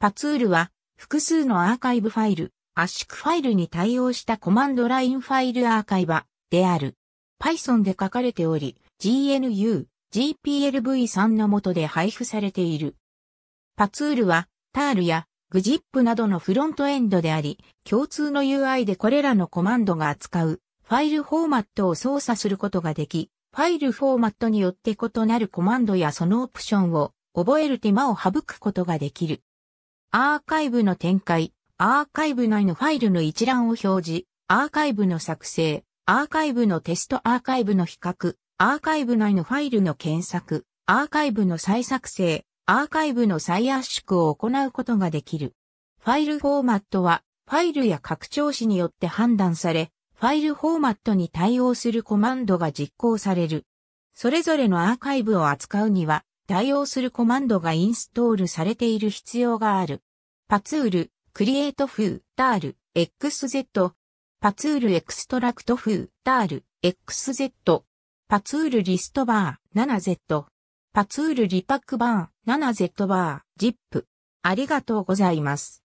パツールは複数のアーカイブファイル、圧縮ファイルに対応したコマンドラインファイルアーカイバである。Python で書かれており、GNU、GPLv3 の下で配布されている。パツールは、タールや GZIP などのフロントエンドであり、共通の UI でこれらのコマンドが扱うファイルフォーマットを操作することができ、ファイルフォーマットによって異なるコマンドやそのオプションを覚える手間を省くことができる。アーカイブの展開、アーカイブ内のファイルの一覧を表示、アーカイブの作成、アーカイブのテストアーカイブの比較、アーカイブ内のファイルの検索、アーカイブの再作成、アーカイブの再圧縮を行うことができる。ファイルフォーマットは、ファイルや拡張子によって判断され、ファイルフォーマットに対応するコマンドが実行される。それぞれのアーカイブを扱うには、対応するコマンドがインストールされている必要がある。パツール、クリエイトフー、タール、XZ、パツールエクストラクトフー、タール、XZ、パツールリストバー、7Z、パツールリパックバー、7Z バー、ジップ。ありがとうございます。